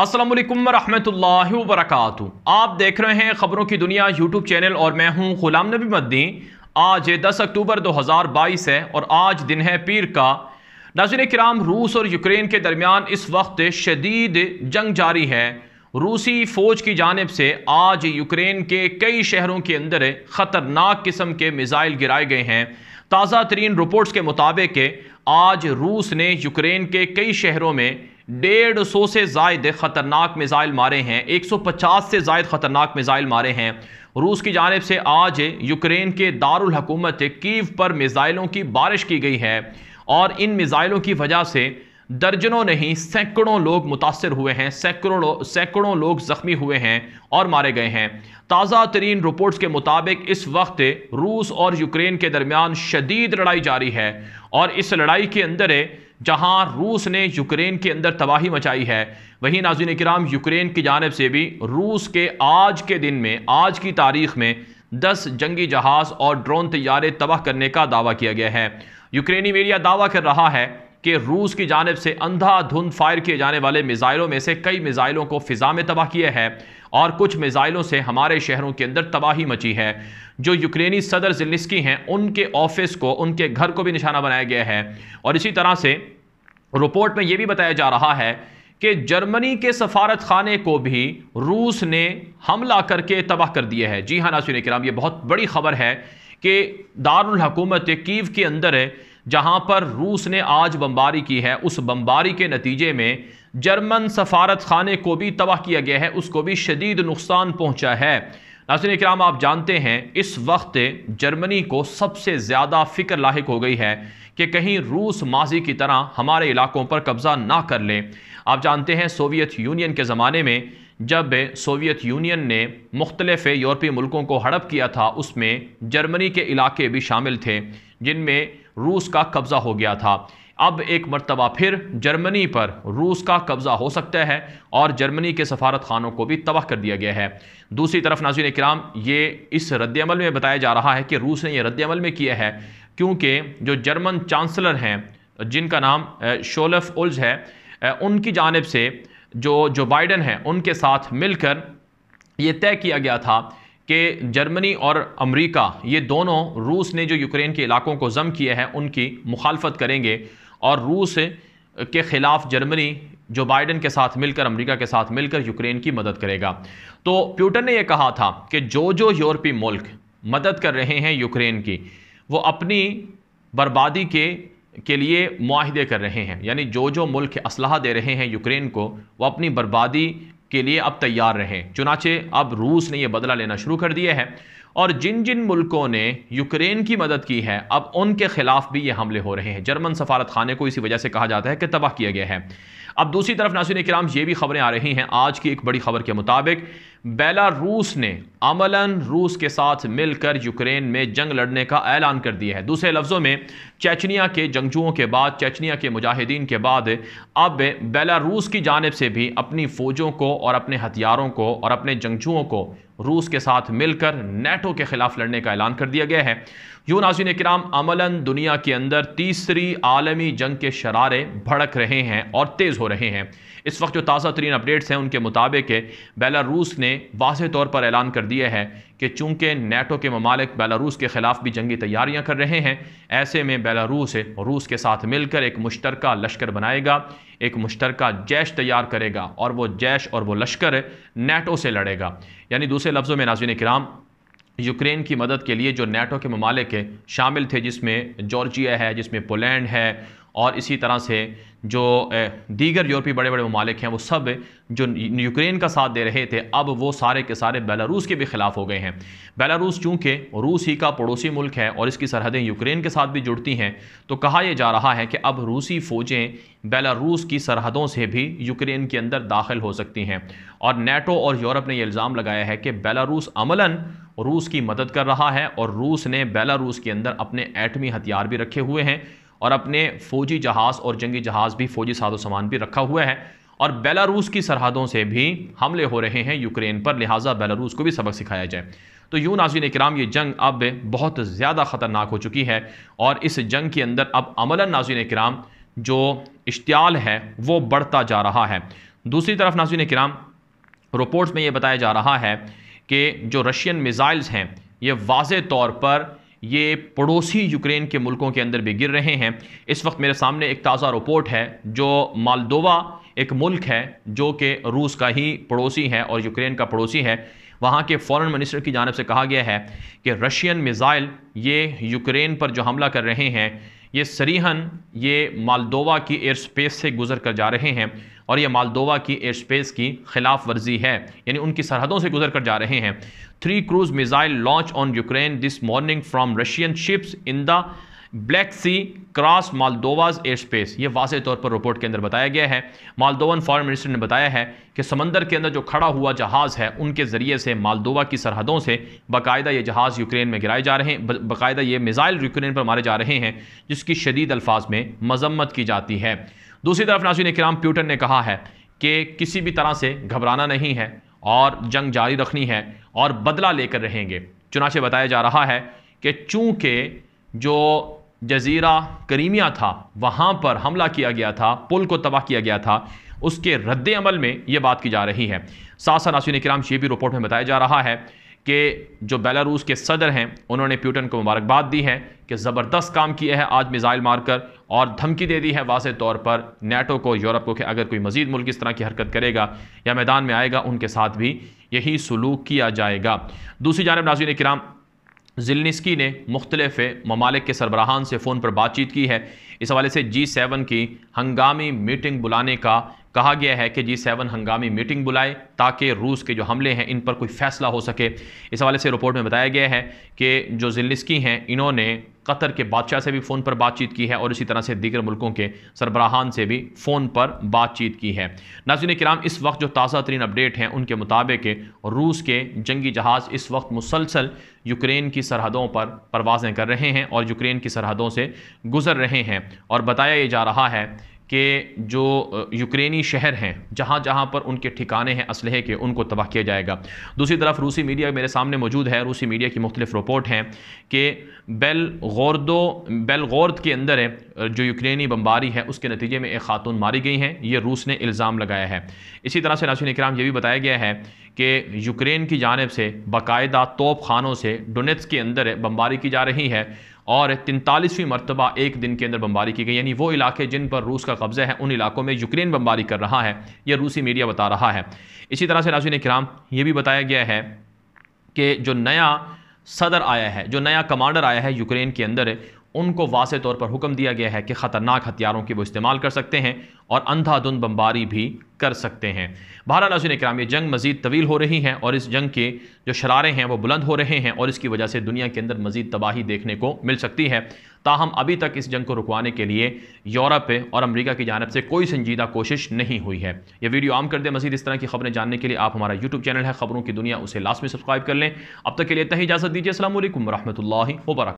असलम वरहमल वरक आप देख रहे हैं ख़बरों की दुनिया यूट्यूब चैनल और मैं हूं गुलाम नबी मद्दीन आज 10 अक्टूबर 2022 है और आज दिन है पीर का नजर कराम रूस और यूक्रेन के दरमियान इस वक्त शदीद जंग जारी है रूसी फौज की जानब से आज यूक्रेन के कई शहरों के अंदर ख़तरनाक किस्म के मिज़ाइल गिराए गए हैं ताज़ा तरीन रिपोर्ट्स के मुताबिक आज रूस ने यूक्रेन के कई शहरों में डेढ़ सौ से जायद ख़तरनाक मिज़ाइल मारे हैं एक सौ पचास से जायद ख़तरनाक मिज़ाइल मारे हैं रूस की जानब से आज यूक्रेन के दारुल हकूमत कीव पर मिज़ाइलों की बारिश की गई है और इन मिज़ाइलों की वजह से दर्जनों नहीं सैकड़ों लोग मुतासर हुए हैं सैकड़ों लो, सैकड़ों लोग ज़ख्मी हुए हैं और मारे गए हैं ताज़ा तरीन रिपोर्ट्स के मुताबिक इस वक्त रूस और यूक्रेन के दरमियान शदीद लड़ाई जारी है और इस लड़ाई के अंदर जहां रूस ने यूक्रेन के अंदर तबाही मचाई है वहीं नाजिन कराम यूक्रेन की जानब से भी रूस के आज के दिन में आज की तारीख में दस जंगी जहाज़ और ड्रोन तैयारे तबाह करने का दावा किया गया है यूक्रेनी मीडिया दावा कर रहा है कि रूस की जानब से अंधाधुंध फायर किए जाने वाले मिज़ाइलों में से कई मिज़ाइलों को फ़िज़ा में तबाह किया है और कुछ मिज़ाइलों से हमारे शहरों के अंदर तबाही मची है जो यूक्रेनी सदर जिलनिस्की हैं उनके ऑफिस को उनके घर को भी निशाना बनाया गया है और इसी तरह से रिपोर्ट में यह भी बताया जा रहा है कि जर्मनी के सफारत खाने को भी रूस ने हमला करके तबाह कर दिया है जी हाँ नासिर कराम ये बहुत बड़ी खबर है कि दारकूमत कीव के अंदर है जहाँ पर रूस ने आज बम्बारी की है उस बम्बारी के नतीजे में जर्मन सफारत खाने को भी तबाह किया गया है उसको भी शदीद नुकसान पहुँचा है नासन कराम आप जानते हैं इस वक्त जर्मनी को सबसे ज़्यादा फिक्र लाक हो गई है कि कहीं रूस माजी की तरह हमारे इलाकों पर कब्ज़ा ना कर लें आप जानते हैं सोवियत यूनियन के ज़माने में जब सोवियत यूनियन ने मुख्तलफ़ यूरोपीय मुल्कों को हड़प किया था उसमें जर्मनी के इलाके भी शामिल थे जिनमें रूस का कब्ज़ा हो गया था अब एक मरतबा फिर जर्मनी पर रूस का कब्ज़ा हो सकता है और जर्मनी के सफारत खानों को भी तबाह कर दिया गया है दूसरी तरफ नाजिन कराम ये इस रद्दमल में बताया जा रहा है कि रूस ने यह रद्दमल में किया है क्योंकि जो जर्मन चांसलर हैं जिनका नाम शोलफ उल्ज है उनकी जानब से जो जो बाइडन हैं उनके साथ मिलकर ये तय किया गया था कि जर्मनी और अमेरिका ये दोनों रूस ने जो यूक्रेन के इलाकों को जम किए हैं उनकी मुखालफत करेंगे और रूस के ख़िलाफ़ जर्मनी जो बाइडन के साथ मिलकर अमेरिका के साथ मिलकर यूक्रेन की मदद करेगा तो प्यूटन ने यह कहा था कि जो जो यूरोपीय मुल्क मदद कर रहे हैं यूक्रेन की वो अपनी बर्बादी के के लिए माहदे कर रहे हैं यानी जो जो मुल्क असलाह दे रहे हैं यूक्रेन को वो अपनी बर्बादी के लिए अब तैयार रहें चुनाचे अब रूस ने यह बदला लेना शुरू कर दिया है और जिन जिन मुल्कों ने यूक्रेन की मदद की है अब उनके खिलाफ भी ये हमले हो रहे हैं जर्मन सफारत खाने को इसी वजह से कहा जाता है कि तबाह किया गया है अब दूसरी तरफ नासिन कराम ये भी खबरें आ रही हैं आज की एक बड़ी खबर के मुताबिक बेलारूस ने अमलन रूस के साथ मिलकर यूक्रेन में जंग लड़ने का ऐलान कर दिया है दूसरे लफ्ज़ों में चेचनिया के जंगजुओं के बाद चेचनिया के मुजाहिदीन के बाद अब बेलारूस की जानब से भी अपनी फ़ौजों को और अपने हथियारों को और अपने जंगजुओं को रूस के साथ मिलकर नेटो के खिलाफ लड़ने का ऐलान कर दिया गया है यूं नाजिन कराम अमला दुनिया के अंदर तीसरी आलमी जंग के शरारे भड़क रहे हैं और तेज़ हो रहे हैं इस वक्त जो ताज़ा तरीन अपडेट्स हैं उनके मुताबिक बेलारूस ने वाज तौर पर ऐलान कर दिया है कि चूँकि नेटो के ममालिक बेलारूस के ख़िलाफ़ भी जंगी तैयारियाँ कर रहे हैं ऐसे में बेलारूस रूस के साथ मिलकर एक मुश्तर लश्कर बनाएगा एक मुश्तर जैश तैयार करेगा और वो जैश और वो लश्कर नेटो से लड़ेगा यानी दूसरे लफ्ज़ों में नाजिन कराम यूक्रेन की मदद के लिए जो नेटो के ममालिक शामिल थे जिसमें जॉर्जिया है जिसमें पोलैंड है और इसी तरह से जो दीगर यूरोपीय बड़े बड़े ममालिक हैं वो सब जो यूक्रेन का साथ दे रहे थे अब वो सारे के सारे बेलारूस के भी ख़िलाफ़ हो गए हैं बेलारूस चूँकि रूस ही का पड़ोसी मुल्क है और इसकी सरहदें यूक्रेन के साथ भी जुड़ती हैं तो कहा यह जा रहा है कि अब रूसी फ़ौजें बेलारूस की सरहदों से भी यूक्रेन के अंदर दाखिल हो सकती हैं और नेटो और यूरोप ने यह इल्ज़ाम लगाया है कि बेलारूस अमला रूस की मदद कर रहा है और रूस ने बेलारूस के अंदर अपने एटमी हथियार भी रखे हुए हैं और अपने फौजी जहाज़ और जंगी जहाज़ भी फौजी साधो सामान भी रखा हुआ है और बेलारूस की सरहदों से भी हमले हो रहे हैं यूक्रेन पर लिहाजा बेलारूस को भी सबक सिखाया जाए तो यूँ नाजीन कराम ये जंग अब बहुत ज़्यादा ख़तरनाक हो चुकी है और इस जंग के अंदर अब अमला नाजीन कराम जो इश्तियाल है वो बढ़ता जा रहा है दूसरी तरफ नाजीन कराम रिपोर्ट्स में ये बताया जा रहा है कि जो रशियन मिज़ाइल्स हैं ये वाज तौर पर ये पड़ोसी यूक्रेन के मुल्कों के अंदर भी गिर रहे हैं इस वक्त मेरे सामने एक ताज़ा रिपोर्ट है जो मालदोवा एक मुल्क है जो कि रूस का ही पड़ोसी है और यूक्रेन का पड़ोसी है वहाँ के फॉरेन मिनिस्टर की जानब से कहा गया है कि रशियन मिज़ाइल ये यूक्रेन पर जो हमला कर रहे हैं ये सरीहन ये मालदोवा की एयर स्पेस से गुजर कर जा रहे हैं और ये मालदोवा की एयर स्पेस की खिलाफ वर्जी है यानी उनकी सरहदों से गुजर कर जा रहे हैं three cruise missile launch on Ukraine this morning from Russian ships in the Black Sea cross Moldova's air space ये वाज तौर पर रिपोर्ट के अंदर बताया गया है मालदोवन फॉरेन मिनिस्टर ने बताया है कि समंदर के अंदर जो खड़ा हुआ जहाज़ है उनके ज़रिए से मालदोवा की सरहदों से बाकायदा ये जहाज़ यूक्रेन में गिराए जा रहे हैं बाकायदा ये मिज़ाइल यूक्रेन पर मारे जा रहे हैं जिसकी शदीद अल्फाज में मजम्मत की जाती है दूसरी तरफ नाजिन कराम प्यूटन ने कहा है कि किसी भी तरह से घबराना नहीं है और जंग जारी रखनी है और बदला लेकर रहेंगे चुनाचे बताया जा रहा है कि चूँकि जो जजीरा करीमिया था वहाँ पर हमला किया गया था पुल को तबाह किया गया था उसके रद्द अमल में ये बात की जा रही है सासा नासिन कराम ये भी रिपोर्ट में बताया जा रहा है कि जो बेलारूस के सदर हैं उन्होंने प्यूटन को मुबारकबाद दी है कि ज़बरदस्त काम किया है आज मिज़ाइल मारकर और धमकी दे दी है वाज तौर पर नेटो को यूरोप को कि अगर कोई मजीद मुल्क इस तरह की हरकत करेगा या मैदान में आएगा उनके साथ भी यही सलूक किया जाएगा दूसरी जानब नाजीन कराम जिलनिस्की ने मुख्तलिफ ममालिक के सरबराहान से फ़ोन पर बातचीत की है इस हवाले से जी सेवन की हंगामी मीटिंग बुलाने का कहा गया है कि जी सेवन हंगामी मीटिंग बुलाए ताकि रूस के जो हमले हैं इन पर कोई फैसला हो सके इस हवाले से रिपोर्ट में बताया गया है कि जो जिलस्की हैं इन्होंने कतर के बादशाह से भी फ़ोन पर बातचीत की है और इसी तरह से दीगर मुल्कों के सरबराहान से भी फ़ोन पर बातचीत की है नाजिन कराम इस वक्त जो ताज़ा तरीन अपडेट हैं उनके मुताबिक रूस के जंगी जहाज़ इस वक्त मुसलसल यूक्रेन की सरहदों पर परवाज़ें कर रहे हैं और यूक्रेन की सरहदों से गुजर रहे हैं और बताया ये जा रहा है के जो यूक्रेनी शहर हैं जहाँ जहाँ पर उनके ठिकाने हैं असलहे के उनको तबाह किया जाएगा दूसरी तरफ रूसी मीडिया मेरे सामने मौजूद है रूसी मीडिया की मुख्तलिफ रिपोर्ट हैं कि बेल गौरदो बेल गौरद के अंदर है जो यूक्रेनी बम्बारी है उसके नतीजे में एक खातून मारी गई हैं ये रूस ने इल्ज़ाम लगाया है इसी तरह से नासिन इक्राम ये भी बताया गया है कि यूक्रेन की जानब से बाकायदा तोप खानों से डोनेट्स के अंदर बमबारी की जा रही है और तैंतालीसवीं मरतबा एक दिन के अंदर बमबारी की गई यानी वो इलाके जिन पर रूस का कब्ज़ा है उन इलाकों में यूक्रेन बमबारी कर रहा है यह रूसी मीडिया बता रहा है इसी तरह से नाजिन कराम ये भी बताया गया है कि जो नया सदर आया है जो नया कमांडर आया है यूक्रेन के अंदर उनको वाज तौर पर हुक्म दिया गया है कि ख़तरनाक हथियारों की वो इस्तेमाल कर सकते हैं और अंधाधुन बमबारी भी कर सकते हैं बहर हसन कराम ये जंग मज़ीद तवील हो रही है और इस जंग के जो शरारे हैं वो बुलंद हो रहे हैं और इसकी वजह से दुनिया के अंदर मज़ीद तबाही देखने को मिल सकती है ताहम अभी तक इस जंग को रुकवाने के लिए यूरोप और अमरीका की जानब से कोई संजीदा कोशिश नहीं हुई है यह वीडियो आम कर दें मजीद इस तरह की खबरें जानने के लिए आप हमारा यूट्यूब चैनल है खबरों की दुनिया उसे लास्ट में सब्सक्राइब कर लें अब तक के लिए तही इजाज़त दीजिए असल वरहमल वर्क